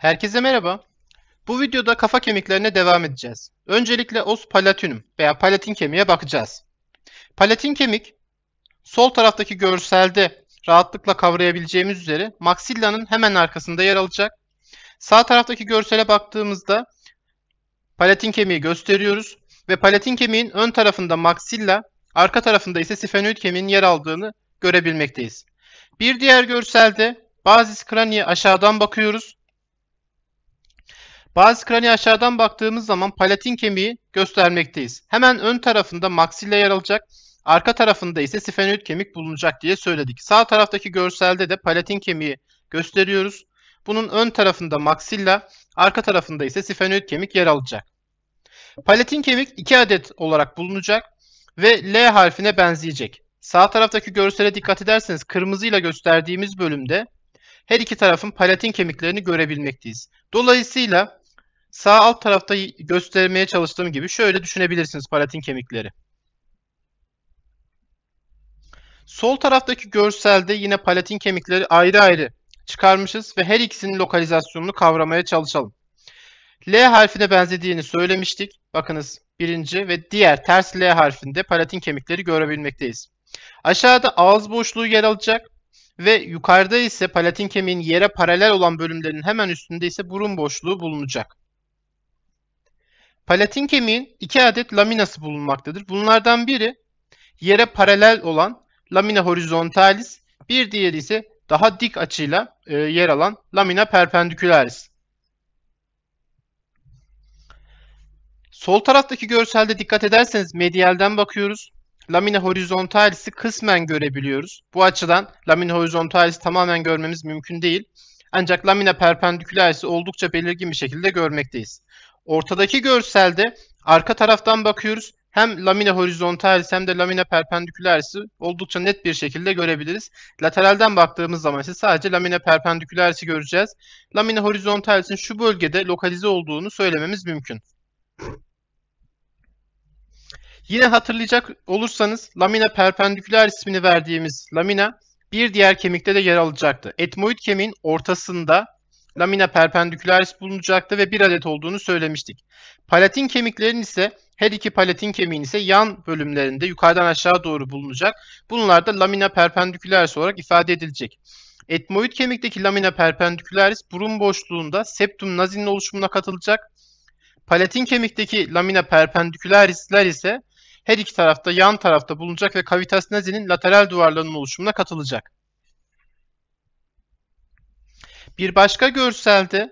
Herkese merhaba. Bu videoda kafa kemiklerine devam edeceğiz. Öncelikle os palatinum veya palatin kemiğe bakacağız. Palatin kemik sol taraftaki görselde rahatlıkla kavrayabileceğimiz üzere maksillanın hemen arkasında yer alacak. Sağ taraftaki görsele baktığımızda palatin kemiği gösteriyoruz ve palatin kemiğin ön tarafında maksilla, arka tarafında ise sifenoid kemiğin yer aldığını görebilmekteyiz. Bir diğer görselde bazı kraniye aşağıdan bakıyoruz bazı kraniye aşağıdan baktığımız zaman palatin kemiği göstermekteyiz. Hemen ön tarafında maksilla yer alacak. Arka tarafında ise sifenoid kemik bulunacak diye söyledik. Sağ taraftaki görselde de palatin kemiği gösteriyoruz. Bunun ön tarafında maksilla, arka tarafında ise sifenoid kemik yer alacak. Palatin kemik 2 adet olarak bulunacak ve L harfine benzeyecek. Sağ taraftaki görsele dikkat ederseniz kırmızıyla gösterdiğimiz bölümde her iki tarafın palatin kemiklerini görebilmekteyiz. Dolayısıyla Sağ alt tarafta göstermeye çalıştığım gibi şöyle düşünebilirsiniz palatin kemikleri. Sol taraftaki görselde yine palatin kemikleri ayrı ayrı çıkarmışız ve her ikisinin lokalizasyonunu kavramaya çalışalım. L harfine benzediğini söylemiştik. Bakınız birinci ve diğer ters L harfinde palatin kemikleri görebilmekteyiz. Aşağıda ağız boşluğu yer alacak ve yukarıda ise palatin kemiğin yere paralel olan bölümlerin hemen üstünde ise burun boşluğu bulunacak. Palatin kemiğin iki adet laminası bulunmaktadır. Bunlardan biri yere paralel olan lamina horizontalis, bir diğeri ise daha dik açıyla e, yer alan lamina perpendicularis. Sol taraftaki görselde dikkat ederseniz medialden bakıyoruz. Lamina horizontalis'i kısmen görebiliyoruz. Bu açıdan lamina horizontalis'i tamamen görmemiz mümkün değil. Ancak lamina perpendicularis'i oldukça belirgin bir şekilde görmekteyiz. Ortadaki görselde arka taraftan bakıyoruz. Hem lamina horizontalis hem de lamina perpendikülerisi oldukça net bir şekilde görebiliriz. Lateralden baktığımız zaman ise sadece lamina perpendikülerisi göreceğiz. Lamina horizontalis'in şu bölgede lokalize olduğunu söylememiz mümkün. Yine hatırlayacak olursanız lamina perpendiküler ismini verdiğimiz lamina bir diğer kemikte de yer alacaktı. Etmoid kemiğin ortasında lamina perpendicularis bulunacaktı ve bir adet olduğunu söylemiştik. Palatin kemiklerin ise her iki palatin kemiğin ise yan bölümlerinde yukarıdan aşağı doğru bulunacak. Bunlar da lamina perpendicularis olarak ifade edilecek. Etmoid kemikteki lamina perpendicularis burun boşluğunda septum nazinin oluşumuna katılacak. Palatin kemikteki lamina perpendicularisler ise her iki tarafta yan tarafta bulunacak ve kavitas nazinin lateral duvarlarının oluşumuna katılacak. Bir başka görselde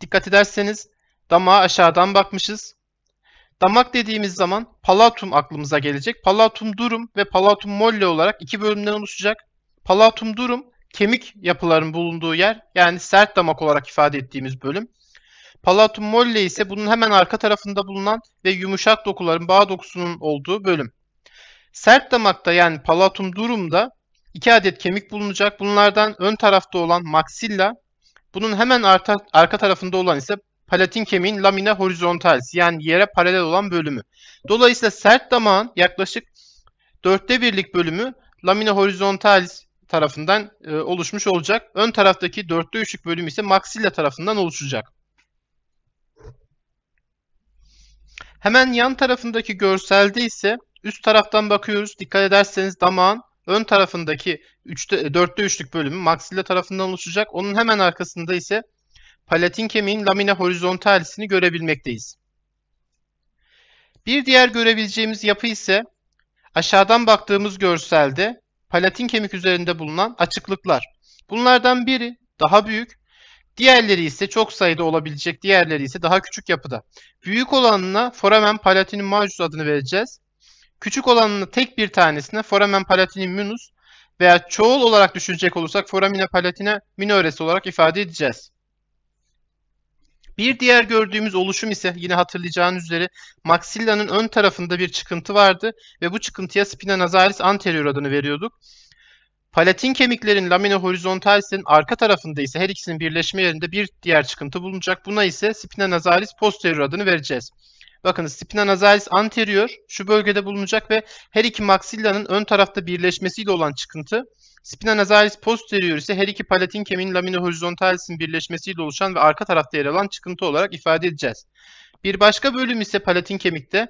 dikkat ederseniz damağa aşağıdan bakmışız. Damak dediğimiz zaman palatum aklımıza gelecek. Palatum durum ve palatum molle olarak iki bölümden oluşacak. Palatum durum kemik yapıların bulunduğu yer yani sert damak olarak ifade ettiğimiz bölüm. Palatum molle ise bunun hemen arka tarafında bulunan ve yumuşak dokuların bağ dokusunun olduğu bölüm. Sert damakta yani palatum durumda iki adet kemik bulunacak. Bunlardan ön tarafta olan maxilla bunun hemen arka, arka tarafında olan ise palatin kemiğin lamina horizontalis yani yere paralel olan bölümü. Dolayısıyla sert damağın yaklaşık dörtte birlik bölümü lamina horizontalis tarafından e, oluşmuş olacak. Ön taraftaki dörtte üçlük bölümü ise maxilla tarafından oluşacak. Hemen yan tarafındaki görselde ise üst taraftan bakıyoruz. Dikkat ederseniz damağın ön tarafındaki 3'te 4'te e, 3'lük bölümü maksilla tarafından oluşacak. Onun hemen arkasında ise palatin kemiğin lamina horizontalisini görebilmekteyiz. Bir diğer görebileceğimiz yapı ise aşağıdan baktığımız görselde palatin kemik üzerinde bulunan açıklıklar. Bunlardan biri daha büyük, diğerleri ise çok sayıda olabilecek, diğerleri ise daha küçük yapıda. Büyük olanına foramen palatinum majus adını vereceğiz. Küçük olanın tek bir tanesine foramen palatini minus veya çoğul olarak düşünecek olursak foramina palatine minöresi olarak ifade edeceğiz. Bir diğer gördüğümüz oluşum ise yine hatırlayacağınız üzere maksillanın ön tarafında bir çıkıntı vardı ve bu çıkıntıya spina nasalis anterior adını veriyorduk. Palatin kemiklerin lamina horizontalisinin arka tarafında ise her ikisinin birleşme yerinde bir diğer çıkıntı bulunacak. Buna ise spina nasalis posterior adını vereceğiz. Bakın spina nasalis anterior şu bölgede bulunacak ve her iki maksillanın ön tarafta birleşmesiyle olan çıkıntı Spina nasalis posterior ise her iki palatin kemiğin lamina horizontalis'in birleşmesiyle oluşan ve arka tarafta yer alan çıkıntı olarak ifade edeceğiz. Bir başka bölüm ise palatin kemikte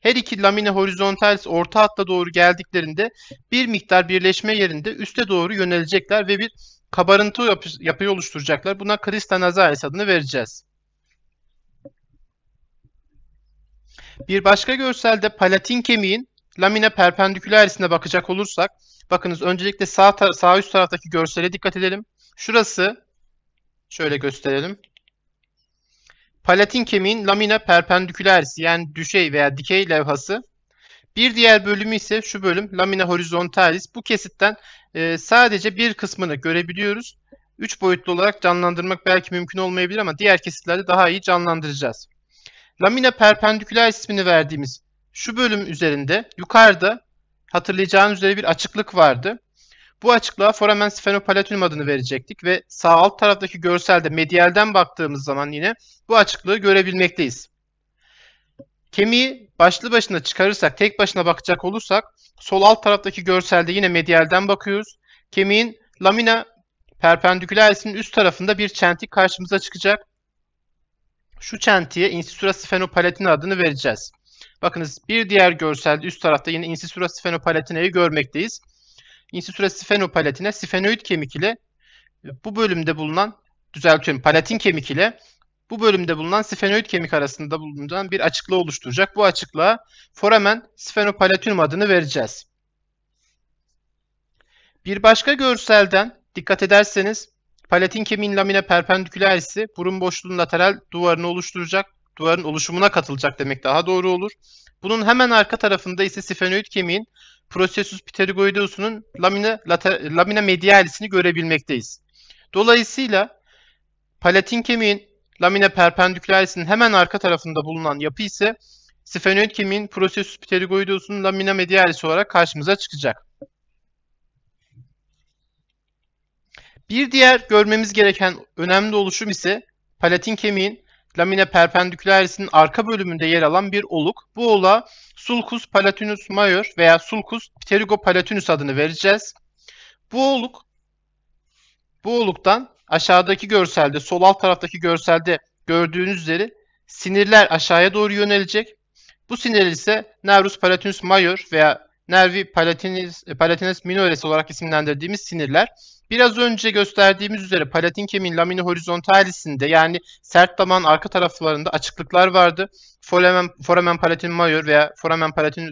her iki lamina horizontalis orta hatta doğru geldiklerinde bir miktar birleşme yerinde üste doğru yönelecekler ve bir kabarıntı yapı, yapıyı oluşturacaklar. Buna krista nasalis adını vereceğiz. Bir başka görselde palatin kemiğin lamina perpendikülerisine bakacak olursak, bakınız öncelikle sağ, sağ üst taraftaki görsele dikkat edelim. Şurası, şöyle gösterelim. Palatin kemiğin lamina perpendikülerisi yani düşey veya dikey levhası. Bir diğer bölümü ise şu bölüm lamina horizontalis. Bu kesitten e, sadece bir kısmını görebiliyoruz. Üç boyutlu olarak canlandırmak belki mümkün olmayabilir ama diğer kesitlerde daha iyi canlandıracağız. Lamina perpendiküler ismini verdiğimiz şu bölüm üzerinde yukarıda hatırlayacağınız üzere bir açıklık vardı. Bu açıklığa foramen sfenopalatinum adını verecektik ve sağ alt taraftaki görselde medialden baktığımız zaman yine bu açıklığı görebilmekteyiz. Kemiği başlı başına çıkarırsak, tek başına bakacak olursak sol alt taraftaki görselde yine medialden bakıyoruz. Kemiğin lamina perpendikülerisinin üst tarafında bir çentik karşımıza çıkacak. Şu çentiye insisura sifenopalatina adını vereceğiz. Bakınız bir diğer görselde üst tarafta yine insisura sifenopalatina'yı görmekteyiz. Insisura sifenopalatina sifenoid kemik ile bu bölümde bulunan düzeltiyorum palatin kemik ile bu bölümde bulunan sifenoid kemik arasında bulunan bir açıklığı oluşturacak. Bu açıklığa foramen sifenopalatinum adını vereceğiz. Bir başka görselden dikkat ederseniz Palatin kemiğin lamine perpendiküler burun boşluğunun lateral duvarını oluşturacak, duvarın oluşumuna katılacak demek daha doğru olur. Bunun hemen arka tarafında ise sifenoid kemiğin prosesus pterigoideusunun lamine, later, lamine medialisini görebilmekteyiz. Dolayısıyla palatin kemiğin lamine perpendikülerisinin hemen arka tarafında bulunan yapı ise sifenoid kemiğin prosesus pterigoideusunun lamina medialis olarak karşımıza çıkacak. Bir diğer görmemiz gereken önemli oluşum ise palatin kemiğin lamina perpendicularis'in arka bölümünde yer alan bir oluk. Bu ola sulcus palatinus major veya sulcus pterigo palatinus adını vereceğiz. Bu oluk bu oluktan aşağıdaki görselde, sol alt taraftaki görselde gördüğünüz üzere sinirler aşağıya doğru yönelecek. Bu sinir ise nervus palatinus major veya nervi palatinis, palatines minoris olarak isimlendirdiğimiz sinirler. Biraz önce gösterdiğimiz üzere palatin kemiğin lamini horizontalisinde yani sert damağın arka taraflarında açıklıklar vardı. Foramen, foramen palatin major veya foramen palatin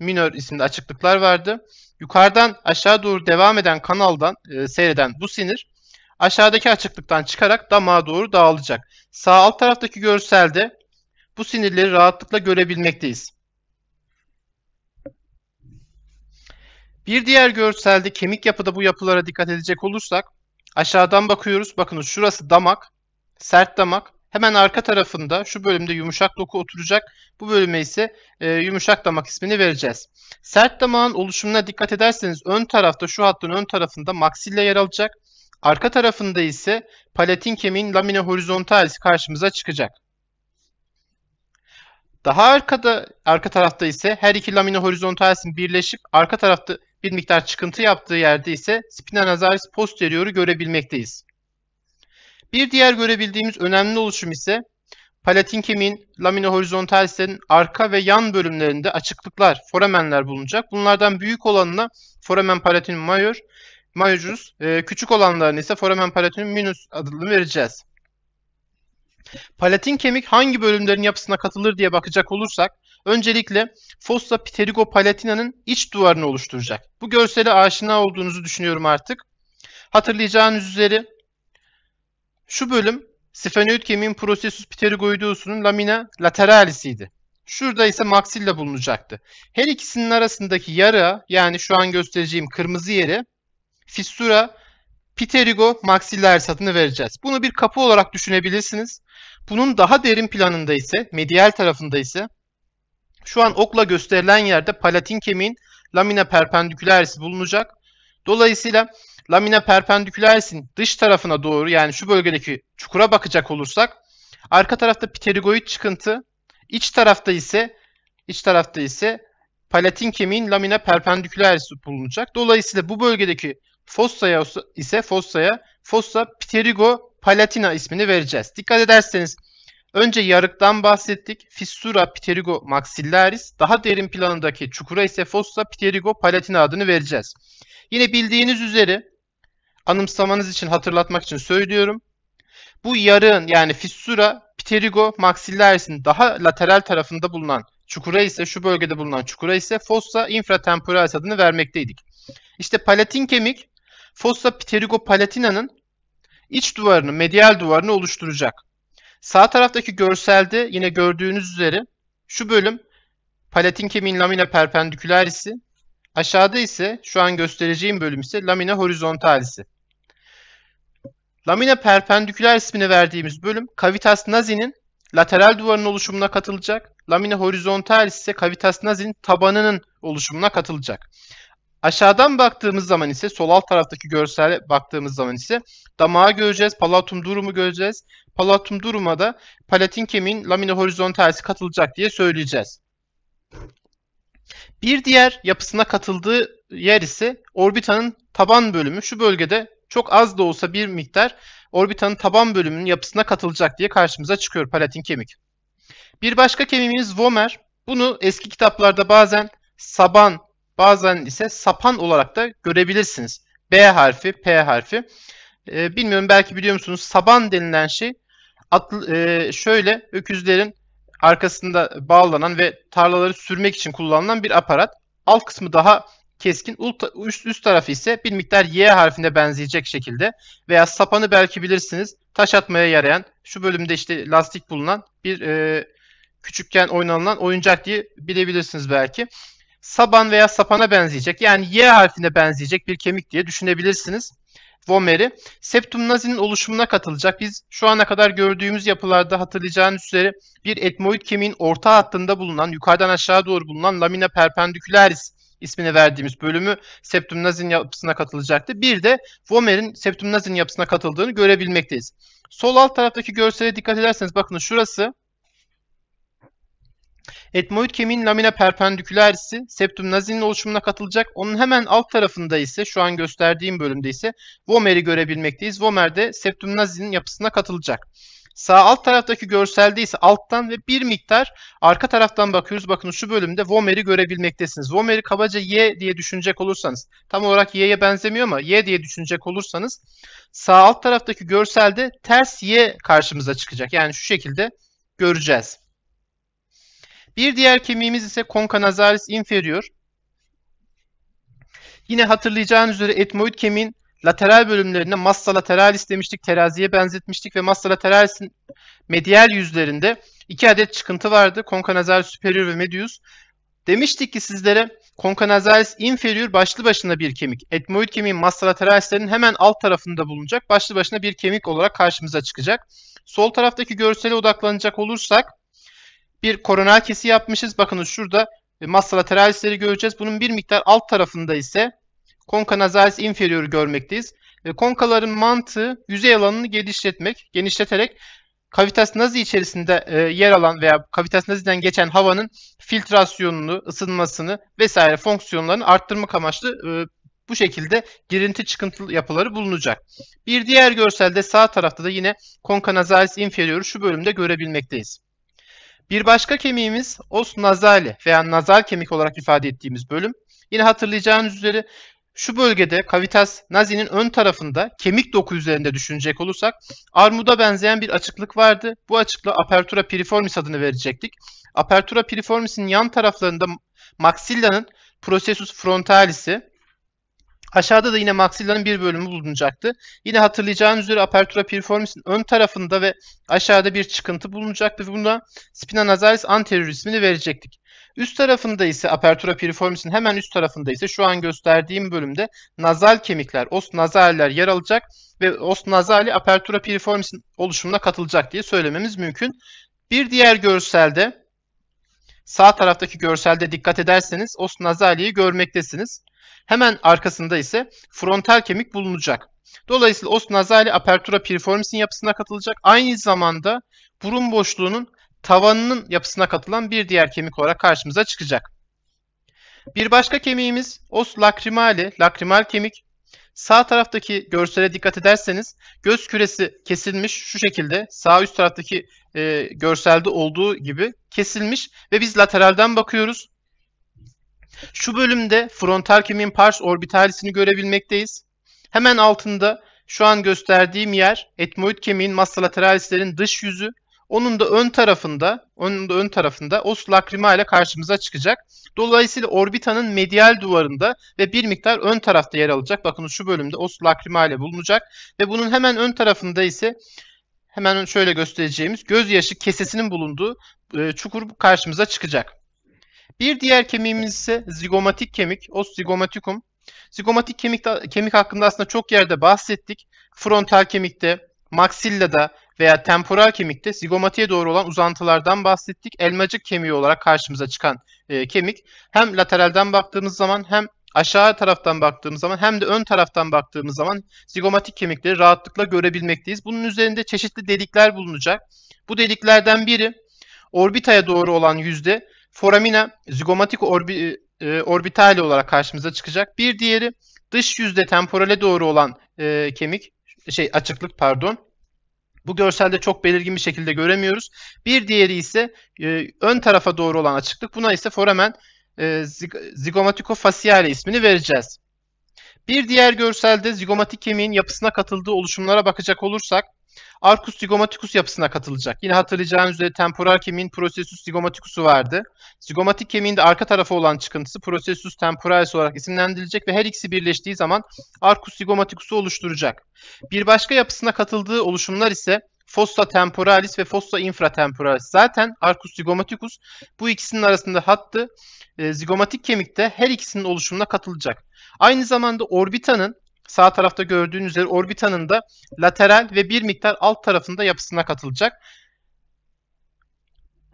minor isimli açıklıklar vardı. Yukarıdan aşağı doğru devam eden kanaldan e, seyreden bu sinir aşağıdaki açıklıktan çıkarak damağa doğru dağılacak. Sağ alt taraftaki görselde bu sinirleri rahatlıkla görebilmekteyiz. Bir diğer görselde kemik yapıda bu yapılara dikkat edecek olursak aşağıdan bakıyoruz. Bakınız şurası damak, sert damak. Hemen arka tarafında şu bölümde yumuşak doku oturacak. Bu bölüme ise e, yumuşak damak ismini vereceğiz. Sert damağın oluşumuna dikkat ederseniz ön tarafta şu hattın ön tarafında maksille yer alacak. Arka tarafında ise palatin kemiğin lamina horizontalis karşımıza çıkacak. Daha arkada arka tarafta ise her iki lamina horizontalisin birleşip arka tarafta bir miktar çıkıntı yaptığı yerde ise spina nasalis posterior'u görebilmekteyiz. Bir diğer görebildiğimiz önemli oluşum ise palatin kemiğin lamina horizontalsenin arka ve yan bölümlerinde açıklıklar, foramenler bulunacak. Bunlardan büyük olanına foramen palatinum major, majorus, e, küçük olanlarına ise foramen palatinum minus adını vereceğiz. Palatin kemik hangi bölümlerin yapısına katılır diye bakacak olursak öncelikle fossa pterigo palatina'nın iç duvarını oluşturacak. Bu görseli aşina olduğunuzu düşünüyorum artık. Hatırlayacağınız üzere şu bölüm sifenoid kemiğin prosesus pterigoideosunun lamina lateralisiydi. Şurada ise maxilla bulunacaktı. Her ikisinin arasındaki yara yani şu an göstereceğim kırmızı yeri fissura piterigo maksiller satını vereceğiz. Bunu bir kapı olarak düşünebilirsiniz. Bunun daha derin planında ise, medial tarafında ise şu an okla gösterilen yerde palatin kemiğin lamina perpendikülerisi bulunacak. Dolayısıyla lamina perpendikülersin dış tarafına doğru yani şu bölgedeki çukura bakacak olursak arka tarafta pterigoid çıkıntı, iç tarafta ise iç tarafta ise palatin kemiğin lamina perpendikülerisi bulunacak. Dolayısıyla bu bölgedeki Fossa'ya ise Fossa'ya Fossa Pterigo palatina ismini vereceğiz. Dikkat ederseniz önce yarıktan bahsettik. Fissura Pterigo maxillaris. Daha derin planındaki çukura ise Fossa Pterigo palatina adını vereceğiz. Yine bildiğiniz üzere anımsamanız için hatırlatmak için söylüyorum. Bu yarığın yani fissura pterigo maxillaris'in daha lateral tarafında bulunan çukura ise şu bölgede bulunan çukura ise fossa infratemporalis adını vermekteydik. İşte palatin kemik Fossa pterigo palatina'nın iç duvarını, medial duvarını oluşturacak. Sağ taraftaki görselde yine gördüğünüz üzere şu bölüm palatin kemiğin lamina perpendikülerisi. Aşağıda ise şu an göstereceğim bölüm ise lamina horizontalisi. Lamina perpendiküler ismini verdiğimiz bölüm kavitas nazinin lateral duvarının oluşumuna katılacak. Lamina Horizontalis ise kavitas nazinin tabanının oluşumuna katılacak. Aşağıdan baktığımız zaman ise sol alt taraftaki görsele baktığımız zaman ise damağı göreceğiz, palatum durumu göreceğiz. Palatum duruma da palatin kemiğin lamina horizontalisi katılacak diye söyleyeceğiz. Bir diğer yapısına katıldığı yer ise orbitanın taban bölümü. Şu bölgede çok az da olsa bir miktar orbitanın taban bölümünün yapısına katılacak diye karşımıza çıkıyor palatin kemik. Bir başka kemiğimiz vomer. Bunu eski kitaplarda bazen saban Bazen ise sapan olarak da görebilirsiniz. B harfi, P harfi. E, bilmiyorum belki biliyor musunuz saban denilen şey at, e, şöyle öküzlerin arkasında bağlanan ve tarlaları sürmek için kullanılan bir aparat. Alt kısmı daha keskin, üst, üst tarafı ise bir miktar Y harfine benzeyecek şekilde veya sapanı belki bilirsiniz taş atmaya yarayan şu bölümde işte lastik bulunan bir e, küçükken oynanılan oyuncak diye bilebilirsiniz belki saban veya sapana benzeyecek yani Y harfine benzeyecek bir kemik diye düşünebilirsiniz. Vomeri. Septum nazinin oluşumuna katılacak. Biz şu ana kadar gördüğümüz yapılarda hatırlayacağınız üzere bir etmoid kemiğin orta hattında bulunan, yukarıdan aşağı doğru bulunan lamina perpendicularis ismini verdiğimiz bölümü septum nazin yapısına katılacaktı. Bir de vomerin septum nazin yapısına katıldığını görebilmekteyiz. Sol alt taraftaki görsele dikkat ederseniz bakın şurası Etmoid kemiğin lamina perpendicularis'i septum nazinin oluşumuna katılacak. Onun hemen alt tarafında ise şu an gösterdiğim bölümde ise Vomer'i görebilmekteyiz. Vomer de septum nazinin yapısına katılacak. Sağ alt taraftaki görselde ise alttan ve bir miktar arka taraftan bakıyoruz. Bakın şu bölümde Vomer'i görebilmektesiniz. Vomer'i kabaca Y diye düşünecek olursanız, tam olarak Y'ye benzemiyor ama Y diye düşünecek olursanız sağ alt taraftaki görselde ters Y karşımıza çıkacak. Yani şu şekilde göreceğiz. Bir diğer kemiğimiz ise konka nazaris inferior. Yine hatırlayacağınız üzere etmoid kemiğin lateral bölümlerinde massa lateralis demiştik, teraziye benzetmiştik ve massa lateralis'in medial yüzlerinde iki adet çıkıntı vardı. Konkanazalis superior ve medius. Demiştik ki sizlere konkanazalis inferior başlı başına bir kemik. Etmoid kemiğin massa lateralislerinin hemen alt tarafında bulunacak. Başlı başına bir kemik olarak karşımıza çıkacak. Sol taraftaki görsele odaklanacak olursak bir koronal kesi yapmışız. Bakınız şurada e, massa lateralisleri göreceğiz. Bunun bir miktar alt tarafında ise konka nazalis inferior görmekteyiz. E, konkaların mantığı yüzey alanını genişletmek, genişleterek kavitas nazi içerisinde e, yer alan veya kavitas naziden geçen havanın filtrasyonunu, ısınmasını vesaire fonksiyonlarını arttırmak amaçlı bu şekilde girinti çıkıntı yapıları bulunacak. Bir diğer görselde sağ tarafta da yine konka nazalis inferior'u şu bölümde görebilmekteyiz. Bir başka kemiğimiz os nazali veya nazal kemik olarak ifade ettiğimiz bölüm. Yine hatırlayacağınız üzere şu bölgede kavitas nazinin ön tarafında kemik doku üzerinde düşünecek olursak armuda benzeyen bir açıklık vardı. Bu açıklığa apertura piriformis adını verecektik. Apertura piriformis'in yan taraflarında maksillanın processus frontalisi Aşağıda da yine maksillanın bir bölümü bulunacaktı. Yine hatırlayacağınız üzere apertura piriformis'in ön tarafında ve aşağıda bir çıkıntı bulunacaktı. Buna spina nasalis anterior ismini verecektik. Üst tarafında ise apertura piriformis'in hemen üst tarafında ise şu an gösterdiğim bölümde nazal kemikler, os nazaller yer alacak ve os nazali apertura piriformis'in oluşumuna katılacak diye söylememiz mümkün. Bir diğer görselde sağ taraftaki görselde dikkat ederseniz os nazaliyi görmektesiniz. Hemen arkasında ise frontal kemik bulunacak. Dolayısıyla os nazali apertura piriformis'in yapısına katılacak. Aynı zamanda burun boşluğunun tavanının yapısına katılan bir diğer kemik olarak karşımıza çıkacak. Bir başka kemiğimiz os lakrimali, lakrimal kemik. Sağ taraftaki görsele dikkat ederseniz göz küresi kesilmiş şu şekilde sağ üst taraftaki e, görselde olduğu gibi kesilmiş ve biz lateralden bakıyoruz. Şu bölümde frontal kümin pars orbitalisini görebilmekteyiz. Hemen altında şu an gösterdiğim yer etmoid kemiğin lateralislerin dış yüzü. Onun da ön tarafında, onun da ön tarafında os lacrima ile karşımıza çıkacak. Dolayısıyla orbitanın medial duvarında ve bir miktar ön tarafta yer alacak. Bakın şu bölümde os lacrima ile bulunacak ve bunun hemen ön tarafında ise hemen şöyle göstereceğimiz gözyaşı kesesinin bulunduğu e, çukur karşımıza çıkacak. Bir diğer kemiğimiz ise zigomatik kemik. O zigomatikum. Zigomatik kemik, kemik hakkında aslında çok yerde bahsettik. Frontal kemikte, maksillada veya temporal kemikte zigomatiğe doğru olan uzantılardan bahsettik. Elmacık kemiği olarak karşımıza çıkan e, kemik. Hem lateralden baktığımız zaman hem aşağı taraftan baktığımız zaman hem de ön taraftan baktığımız zaman zigomatik kemikleri rahatlıkla görebilmekteyiz. Bunun üzerinde çeşitli delikler bulunacak. Bu deliklerden biri orbitaya doğru olan yüzde foramina zigomatik orbi, e, orbitali olarak karşımıza çıkacak. Bir diğeri dış yüzde temporale doğru olan e, kemik şey açıklık pardon. Bu görselde çok belirgin bir şekilde göremiyoruz. Bir diğeri ise e, ön tarafa doğru olan açıklık. Buna ise foramen e, zig zigomatikofasiyale ismini vereceğiz. Bir diğer görselde zigomatik kemiğin yapısına katıldığı oluşumlara bakacak olursak Arcus zygomaticus yapısına katılacak. Yine hatırlayacağınız üzere temporal kemiğin processus zygomaticusu vardı. Zygomatik kemiğin de arka tarafı olan çıkıntısı processus temporalis olarak isimlendirilecek ve her ikisi birleştiği zaman arcus zygomaticusu oluşturacak. Bir başka yapısına katıldığı oluşumlar ise fossa temporalis ve fossa infratemporalis. Zaten arcus zygomaticus bu ikisinin arasında hattı e, zigomatik kemikte her ikisinin oluşumuna katılacak. Aynı zamanda orbitanın sağ tarafta gördüğünüz üzere orbitanın da lateral ve bir miktar alt tarafında yapısına katılacak.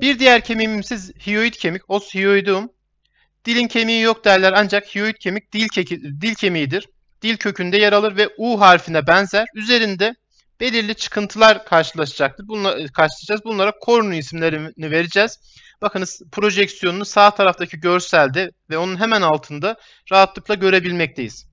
Bir diğer kemiğimiz hyoid kemik, os hyoideum. Dilin kemiği yok derler ancak hyoid kemik dil, keki, dil kemiğidir. Dil kökünde yer alır ve U harfine benzer. Üzerinde belirli çıkıntılar karşılaşacaktır. Bununla e, karşılaşacağız. Bunlara korunu isimlerini vereceğiz. Bakınız projeksiyonunu sağ taraftaki görselde ve onun hemen altında rahatlıkla görebilmekteyiz.